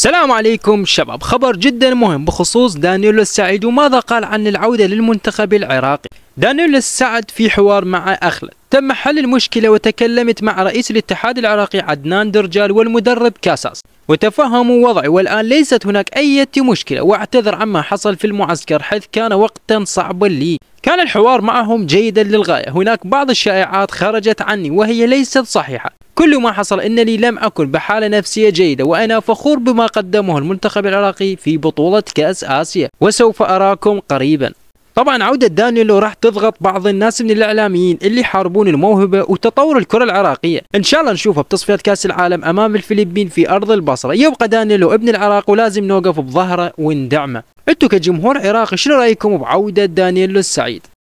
السلام عليكم شباب خبر جدا مهم بخصوص دانيلو السعيد وماذا قال عن العودة للمنتخب العراقي دانيلو السعد في حوار مع أخلد تم حل المشكلة وتكلمت مع رئيس الاتحاد العراقي عدنان درجال والمدرب كاساس وتفهموا وضعي والآن ليست هناك أي مشكلة واعتذر عما حصل في المعسكر حيث كان وقتا صعبا لي كان الحوار معهم جيدا للغاية هناك بعض الشائعات خرجت عني وهي ليست صحيحة كل ما حصل أنني لم أكن بحالة نفسية جيدة وأنا فخور بما قدمه المنتخب العراقي في بطولة كأس آسيا وسوف أراكم قريبا طبعا عودة دانيلو راح تضغط بعض الناس من الإعلاميين اللي يحاربون الموهبة وتطور الكرة العراقية إن شاء الله نشوفه بتصفيات كأس العالم أمام الفلبين في أرض البصرة يبقى دانيلو ابن العراق ولازم نوقف بظهره وندعمه أنتوا كجمهور عراقي شنو رأيكم بعودة دانيلو السعيد